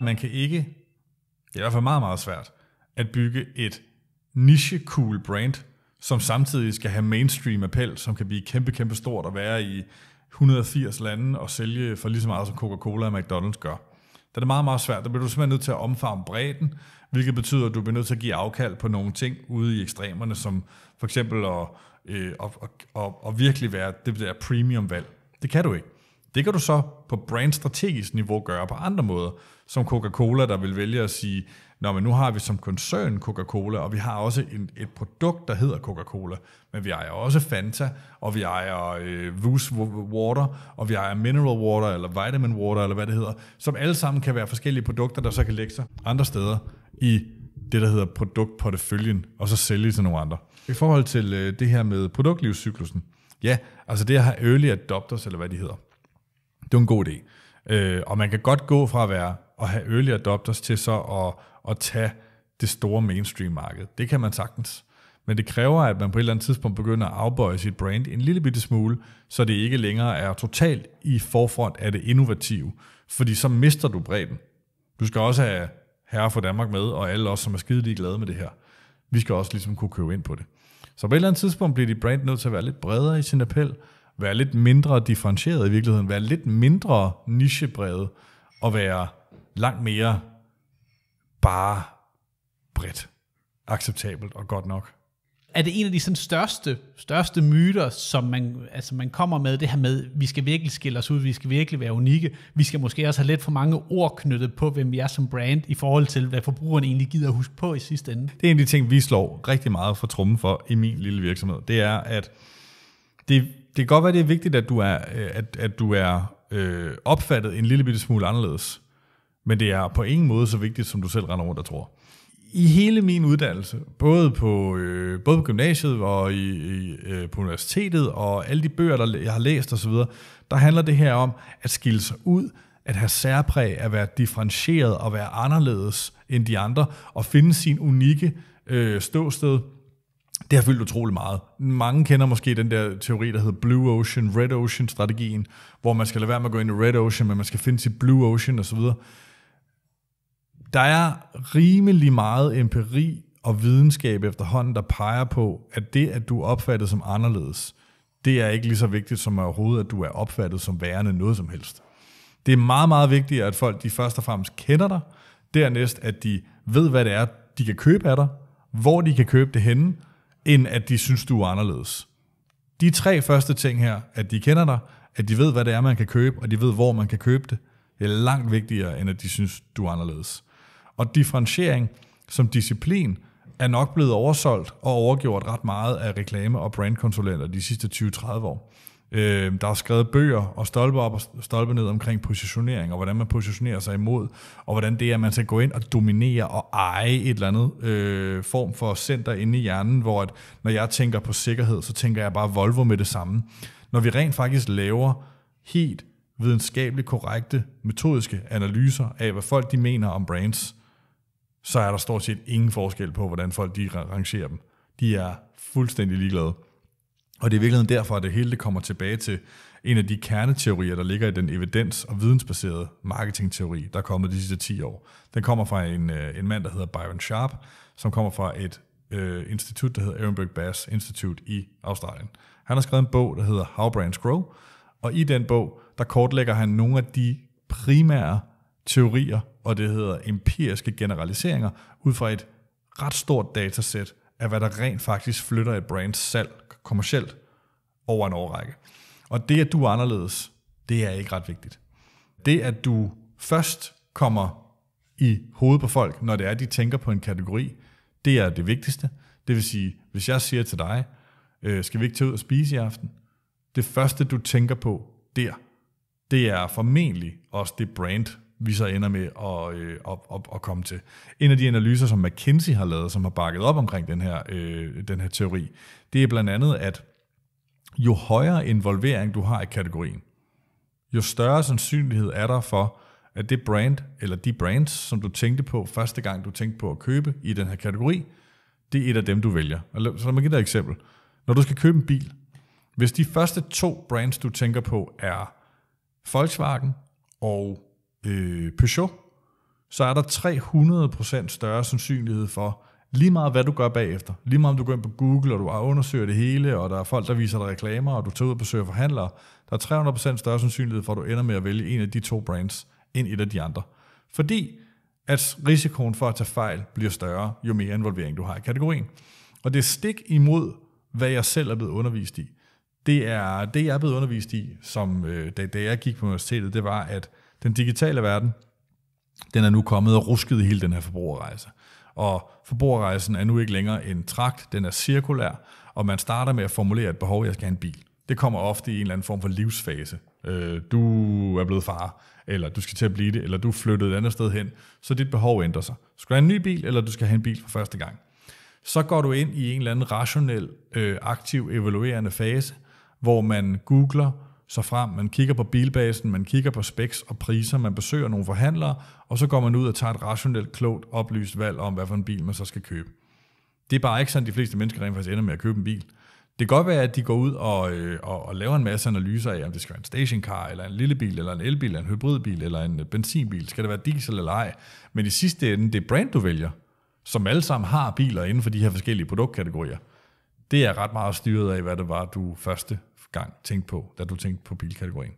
Man kan ikke, det er i hvert fald meget, meget svært, at bygge et niche-cool brand, som samtidig skal have mainstream-appel, som kan blive kæmpe, kæmpe stort og være i 180 lande og sælge for lige så meget, som Coca-Cola og McDonald's gør. Det er meget, meget svært. Der bliver du simpelthen nødt til at omfavne bredden, hvilket betyder, at du bliver nødt til at give afkald på nogle ting ude i ekstremerne, som for eksempel at, øh, at, at, at, at virkelig være det der premium-valg. Det kan du ikke. Det kan du så på brandstrategisk niveau gøre på andre måder, som Coca-Cola, der vil vælge at sige, Nå, men nu har vi som koncern Coca-Cola, og vi har også en, et produkt, der hedder Coca-Cola, men vi ejer også Fanta, og vi ejer øh, Vus Water, og vi ejer Mineral Water, eller Vitamin Water, eller hvad det hedder, som alle sammen kan være forskellige produkter, der så kan lægge sig andre steder i det, der hedder produktporteføljen, og så sælge til nogle andre. I forhold til øh, det her med produktlivscyklusen, ja, altså det her early adopters, eller hvad de hedder, det er en god idé. Øh, og man kan godt gå fra at være at have early adopters til så at, at tage det store mainstream-marked. Det kan man sagtens. Men det kræver, at man på et eller andet tidspunkt begynder at afbøje sit brand en lille bitte smule, så det ikke længere er totalt i forfront af det innovative. Fordi så mister du bredden. Du skal også have herre for Danmark med, og alle os, som er skide glade med det her. Vi skal også ligesom kunne købe ind på det. Så på et eller andet tidspunkt bliver dit brand nødt til at være lidt bredere i sin appel, være lidt mindre differentieret i virkeligheden, være lidt mindre nichebred og være langt mere bare bredt, acceptabelt og godt nok. Er det en af de sådan største, største myter, som man, altså man kommer med, det her med, vi skal virkelig skille os ud, vi skal virkelig være unikke, vi skal måske også have lidt for mange ord knyttet på, hvem vi er som brand, i forhold til, hvad forbrugeren egentlig gider at huske på i sidste ende? Det er en af de ting, vi slår rigtig meget for trummen for i min lille virksomhed, det er, at det, det kan godt være, det er vigtigt, at du er, øh, at, at du er øh, opfattet en lille bitte smule anderledes. Men det er på ingen måde så vigtigt, som du selv render rundt og tror. I hele min uddannelse, både på, øh, både på gymnasiet og i, i, øh, på universitetet, og alle de bøger, der jeg har læst osv., der handler det her om at skille sig ud, at have særpræg, at være differentieret og være anderledes end de andre, og finde sin unikke øh, ståsted det har fyldt utrolig meget. Mange kender måske den der teori, der hedder Blue Ocean, Red Ocean-strategien, hvor man skal lade være med at gå ind i Red Ocean, men man skal finde sit Blue Ocean osv. Der er rimelig meget empiri og videnskab efterhånden, der peger på, at det, at du er opfattet som anderledes, det er ikke lige så vigtigt som overhovedet, at du er opfattet som værende noget som helst. Det er meget, meget vigtigt, at folk de først og fremmest kender dig, dernæst at de ved, hvad det er, de kan købe af dig, hvor de kan købe det henne, end at de synes, du er anderledes. De tre første ting her, at de kender dig, at de ved, hvad det er, man kan købe, og de ved, hvor man kan købe det, det er langt vigtigere, end at de synes, du er anderledes. Og differentiering som disciplin er nok blevet oversolgt og overgjort ret meget af reklame- og brandkonsulenter de sidste 20-30 år. Øh, der er skrevet bøger og stolpe op og stolpe ned omkring positionering, og hvordan man positionerer sig imod, og hvordan det er, at man skal gå ind og dominere og eje et eller andet øh, form for center inde i hjernen, hvor at, når jeg tænker på sikkerhed, så tænker jeg bare Volvo med det samme. Når vi rent faktisk laver helt videnskabeligt korrekte metodiske analyser af, hvad folk de mener om brands, så er der stort set ingen forskel på, hvordan folk de rangerer dem. De er fuldstændig ligeglade. Og det er i virkeligheden derfor, at det hele det kommer tilbage til en af de kerneteorier, der ligger i den evidens- og vidensbaserede marketingteori, der er kommet de sidste 10 år. Den kommer fra en, øh, en mand, der hedder Byron Sharp, som kommer fra et øh, institut, der hedder Ehrenberg Bass Institute i Australien. Han har skrevet en bog, der hedder How Brands Grow, og i den bog, der kortlægger han nogle af de primære teorier, og det hedder empiriske generaliseringer, ud fra et ret stort datasæt af, hvad der rent faktisk flytter et brands salg kommercielt over en årrække. Og det, at du er anderledes, det er ikke ret vigtigt. Det, at du først kommer i hovedet på folk, når det er, at de tænker på en kategori, det er det vigtigste. Det vil sige, hvis jeg siger til dig, øh, skal vi ikke tage ud og spise i aften? Det første, du tænker på der, det er formentlig også det brand, vi så ender med at, øh, at, at, at komme til. En af de analyser, som McKinsey har lavet, som har bakket op omkring den her, øh, den her teori, det er blandt andet, at jo højere involvering du har i kategorien, jo større sandsynlighed er der for, at det brand, eller de brands, som du tænkte på første gang, du tænkte på at købe i den her kategori, det er et af dem, du vælger. Så lad mig give dig et eksempel. Når du skal købe en bil, hvis de første to brands, du tænker på, er Volkswagen og øh, Peugeot, så er der 300% større sandsynlighed for, lige meget hvad du gør bagefter, lige meget om du går ind på Google, og du undersøger det hele, og der er folk, der viser dig reklamer, og du tager ud og besøger forhandlere, der er 300% større sandsynlighed for, at du ender med at vælge en af de to brands, end et af de andre. Fordi at risikoen for at tage fejl bliver større, jo mere involvering du har i kategorien. Og det er stik imod, hvad jeg selv er blevet undervist i. Det er det, jeg er blevet undervist i, som øh, da, da jeg gik på universitetet, det var, at den digitale verden, den er nu kommet og rusket i hele den her forbrugerrejse. Og forbrugerrejsen er nu ikke længere en trakt, den er cirkulær, og man starter med at formulere et behov, jeg skal have en bil. Det kommer ofte i en eller anden form for livsfase. Øh, du er blevet far, eller du skal til at blive det, eller du er flyttet et andet sted hen, så dit behov ændrer sig. Du have en ny bil, eller du skal have en bil for første gang. Så går du ind i en eller anden rationel, øh, aktiv, evaluerende fase, hvor man googler, så frem. Man kigger på bilbasen, man kigger på specs og priser, man besøger nogle forhandlere, og så går man ud og tager et rationelt, klogt, oplyst valg om, hvad for en bil man så skal købe. Det er bare ikke sådan, de fleste mennesker rent faktisk ender med at købe en bil. Det kan godt være, at de går ud og, øh, og, og laver en masse analyser af, om det skal være en stationcar, eller en lille bil, eller en elbil, eller en hybridbil, eller en øh, benzinbil. Skal det være diesel eller ej? Men i sidste ende, det brand, du vælger, som alle sammen har biler inden for de her forskellige produktkategorier, det er ret meget styret af, hvad det var, du første gang tænkte på, da du tænkte på bilkategorien?